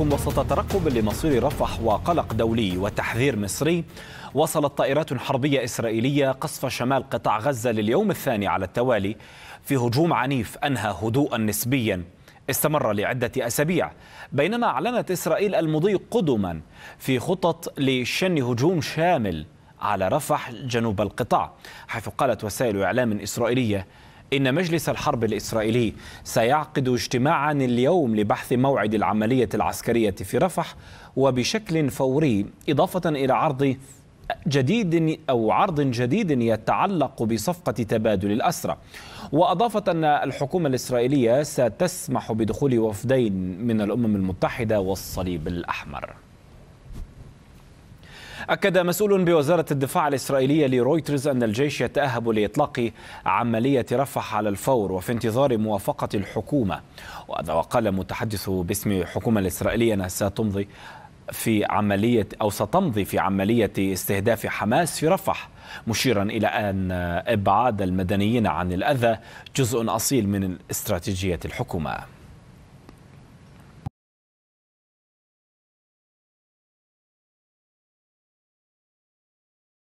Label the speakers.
Speaker 1: وسط ترقب لمصير رفح وقلق دولي وتحذير مصري وصلت طائرات حربية إسرائيلية قصف شمال قطاع غزة لليوم الثاني على التوالي في هجوم عنيف أنهى هدوءا نسبيا استمر لعدة أسابيع بينما أعلنت إسرائيل المضي قدما في خطط لشن هجوم شامل على رفح جنوب القطاع حيث قالت وسائل إعلام إسرائيلية إن مجلس الحرب الإسرائيلي سيعقد اجتماعا اليوم لبحث موعد العملية العسكرية في رفح وبشكل فوري إضافة إلى عرض جديد أو عرض جديد يتعلق بصفقة تبادل الأسرى وأضافت أن الحكومة الإسرائيلية ستسمح بدخول وفدين من الأمم المتحدة والصليب الأحمر أكد مسؤول بوزارة الدفاع الإسرائيلية لرويترز أن الجيش يتأهب لإطلاق عملية رفح على الفور وفي انتظار موافقة الحكومة وهذا وقال متحدث باسم الحكومة الإسرائيلية أنها ستمضي في عملية أو ستمضي في عملية استهداف حماس في رفح مشيرا إلى أن إبعاد المدنيين عن الأذى جزء أصيل من استراتيجية الحكومة